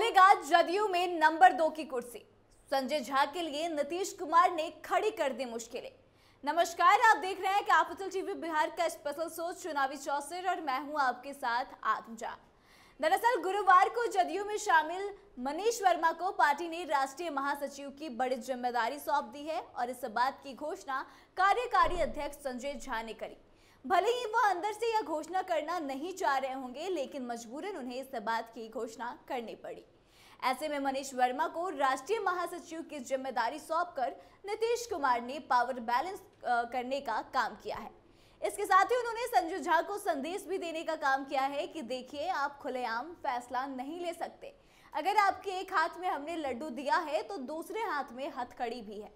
चलेगा जदयू में नंबर दो की कुर्सी संजय झा के लिए नीतीश कुमार ने खड़ी कर दी मुश्किलें नमस्कार आप देख रहे हैं कैपिटल टीवी बिहार का स्पेशल शो चुनावी चौसर और मैं हूं आपके साथ आत्मजा दरअसल गुरुवार को जदयू में शामिल मनीष वर्मा को पार्टी ने राष्ट्रीय महासचिव की बड़ी जिम्मेदारी सौंप दी है और इस बात की घोषणा कार्यकारी अध्यक्ष संजय झा ने करी भले ही वह अंदर से यह घोषणा करना नहीं चाह रहे होंगे लेकिन मजबूरन उन्हें इस बात की घोषणा करनी पड़ी ऐसे में मनीष वर्मा को राष्ट्रीय महासचिव की जिम्मेदारी सौंप कर नीतीश कुमार ने पावर बैलेंस करने का काम किया है इसके साथ ही उन्होंने संजय झा को संदेश भी देने का काम किया है कि देखिए आप खुलेआम फैसला नहीं ले सकते अगर आपके एक हाथ में हमने लड्डू दिया है तो दूसरे हाथ में हथकड़ी भी है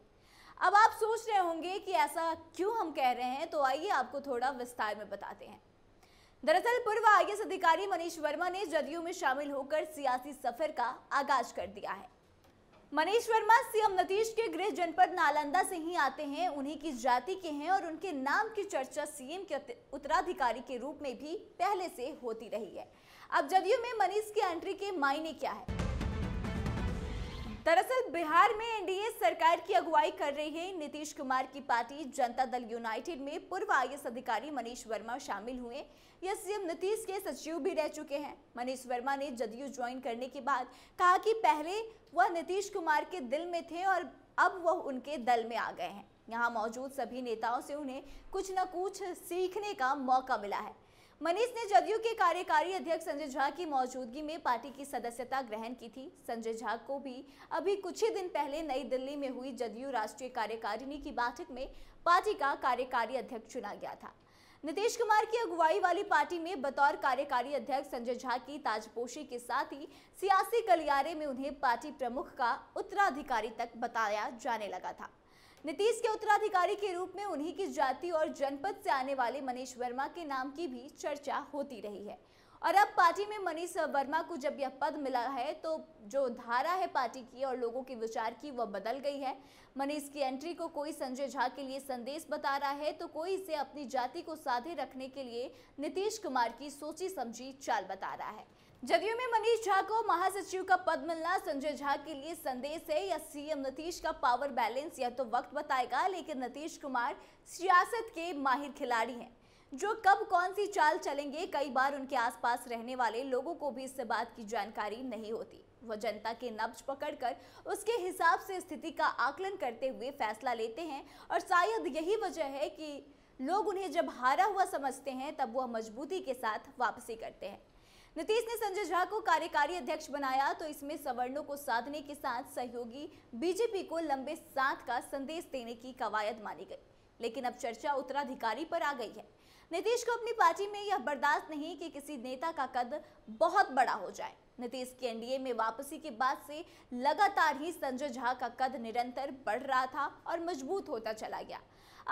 अब आप सोच रहे होंगे कि ऐसा क्यों हम कह रहे हैं तो आइए आपको थोड़ा विस्तार में बताते हैं दरअसल पूर्व आई अधिकारी मनीष वर्मा ने जदयू में शामिल होकर सियासी सफर का आगाज कर दिया है मनीष वर्मा सीएम नीतीश के गृह जनपद नालंदा से ही आते हैं उन्हीं की जाति के हैं और उनके नाम की चर्चा सीएम के उत्तराधिकारी के रूप में भी पहले से होती रही है अब जदयू में मनीष की एंट्री के मायने क्या है दरअसल बिहार में एनडीए सरकार की अगुवाई कर रही है नीतीश कुमार की पार्टी जनता दल यूनाइटेड में पूर्व आई अधिकारी मनीष वर्मा शामिल हुए यह सीएम नीतीश के सचिव भी रह चुके हैं मनीष वर्मा ने जदयू ज्वाइन करने के बाद कहा कि पहले वह नीतीश कुमार के दिल में थे और अब वह उनके दल में आ गए हैं यहाँ मौजूद सभी नेताओं से उन्हें कुछ न कुछ सीखने का मौका मिला है मनीष ने जदयू के कार्यकारी अध्यक्ष संजय झा की मौजूदगी में पार्टी की सदस्यता ग्रहण की थी संजय झा को भी अभी कुछ ही दिन पहले नई दिल्ली में हुई जदयू राष्ट्रीय कार्यकारिणी की बैठक में पार्टी का कार्यकारी अध्यक्ष चुना गया था नीतीश कुमार की अगुवाई वाली पार्टी में बतौर कार्यकारी अध्यक्ष संजय झा की ताजपोशी के साथ ही सियासी गलियारे में उन्हें पार्टी प्रमुख का उत्तराधिकारी तक बताया जाने लगा था नीतीश के उत्तराधिकारी के रूप में उन्हीं की जाति और जनपद से आने वाले मनीष वर्मा के नाम की भी चर्चा होती रही है और अब पार्टी में मनीष वर्मा को जब यह पद मिला है तो जो धारा है पार्टी की और लोगों के विचार की वह बदल गई है मनीष की एंट्री को कोई संजय झा के लिए संदेश बता रहा है तो कोई इसे अपनी जाति को साधे रखने के लिए नीतीश कुमार की सोची समझी चाल बता रहा है जदयू में मनीष झा को महासचिव का पद मिलना संजय झा के लिए संदेश है या सीएम नीतीश का पावर बैलेंस यह तो वक्त बताएगा लेकिन नीतीश कुमार सियासत के माहिर खिलाड़ी हैं जो कब कौन सी चाल चलेंगे कई बार उनके आसपास रहने वाले लोगों को भी इस बात की जानकारी नहीं होती वह जनता के नब्ज पकड़कर उसके हिसाब से स्थिति का आकलन करते हुए फैसला लेते हैं और शायद यही वजह है कि लोग उन्हें जब हारा हुआ समझते हैं तब वह मजबूती के साथ वापसी करते हैं नीतीश ने संजय झा को कार्यकारी अध्यक्ष बनाया तो इसमें सवर्णों को साधने के साथ सहयोगी बीजेपी को लंबे साथ का संदेश देने की कवायद मानी गई लेकिन अब चर्चा उत्तराधिकारी पर आ गई है नीतीश को अपनी पार्टी में यह बर्दाश्त नहीं कि किसी नेता का कद बहुत बड़ा हो जाए नीतीश की एनडीए में वापसी के बाद से लगातार ही संजय झा का कद निरंतर बढ़ रहा था और मजबूत होता चला गया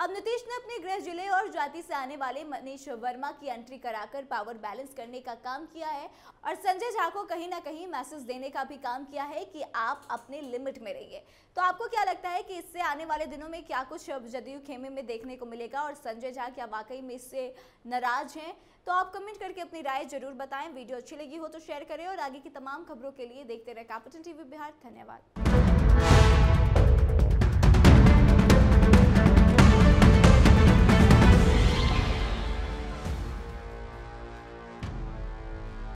अब नीतीश ने अपने गृह जिले और जाति से आने वाले मनीष वर्मा की एंट्री कराकर पावर बैलेंस करने का काम किया है और संजय झा को कहीं ना कहीं मैसेज देने का भी काम किया है कि आप अपने लिमिट में रहिए तो आपको क्या लगता है कि इससे आने वाले दिनों में क्या कुछ जदयू खेमे में देखने को मिलेगा और संजय झा क्या वाकई में इससे नाराज हैं तो आप कमेंट करके अपनी राय जरूर बताएं वीडियो अच्छी लगी हो तो शेयर करें और आगे की तमाम खबरों के लिए देखते रहे कैपिटल टीवी बिहार धन्यवाद